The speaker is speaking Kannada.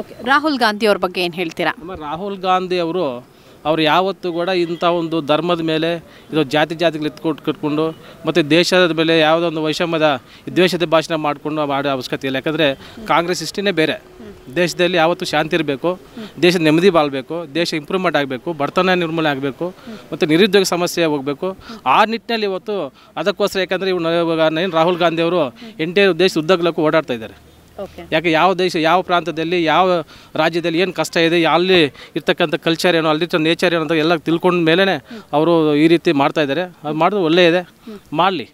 ಓಕೆ ರಾಹುಲ್ ಗಾಂಧಿ ಅವ್ರ ಬಗ್ಗೆ ಏನು ಹೇಳ್ತೀರಾ ರಾಹುಲ್ ಗಾಂಧಿ ಅವರು ಅವ್ರು ಯಾವತ್ತೂ ಕೂಡ ಇಂಥ ಒಂದು ಧರ್ಮದ ಮೇಲೆ ಇದು ಜಾತಿ ಜಾತಿಗಳು ಎತ್ಕೊಟ್ಟು ಕಟ್ಕೊಂಡು ಮತ್ತು ದೇಶದ ಮೇಲೆ ಯಾವುದೋ ಒಂದು ವೈಷಮ್ಯದ ದ್ವೇಷದ ಭಾಷಣ ಮಾಡಿಕೊಂಡು ಮಾಡೋ ಅವಶ್ಯಕತೆ ಇಲ್ಲ ಯಾಕಂದರೆ ಕಾಂಗ್ರೆಸ್ ಇಷ್ಟನೇ ಬೇರೆ ದೇಶದಲ್ಲಿ ಯಾವತ್ತೂ ಶಾಂತಿ ಇರಬೇಕು ದೇಶದ ನೆಮ್ಮದಿ ಬಾಳಬೇಕು ದೇಶ ಇಂಪ್ರೂವ್ಮೆಂಟ್ ಆಗಬೇಕು ಬಡತನ ನಿರ್ಮೂಲನೆ ಆಗಬೇಕು ಮತ್ತು ನಿರುದ್ಯೋಗ ಸಮಸ್ಯೆ ಹೋಗಬೇಕು ಆ ನಿಟ್ಟಿನಲ್ಲಿ ಇವತ್ತು ಅದಕ್ಕೋಸ್ಕರ ಯಾಕಂದರೆ ಇವ್ನು ರಾಹುಲ್ ಗಾಂಧಿ ಅವರು ಎಂಟೇ ದೇಶದ ಉದ್ದಗಲಕ್ಕೂ ಓಡಾಡ್ತಾ ಇದ್ದಾರೆ ಯಾಕೆ ಯಾವ ದೇಶ ಯಾವ ಪ್ರಾಂತದಲ್ಲಿ ಯಾವ ರಾಜ್ಯದಲ್ಲಿ ಏನು ಕಷ್ಟ ಇದೆ ಅಲ್ಲಿ ಇರ್ತಕ್ಕಂಥ ಕಲ್ಚರ್ ಏನೋ ಅಲ್ಲಿ ನೇಚರ್ ಏನೋ ಅಂತ ಎಲ್ಲ ತಿಳ್ಕೊಂಡ ಮೇಲೇ ಅವರು ಈ ರೀತಿ ಮಾಡ್ತಾ ಇದ್ದಾರೆ ಅದು ಮಾಡಿದ್ರೆ ಒಳ್ಳೆಯದೇ ಮಾಡಲಿ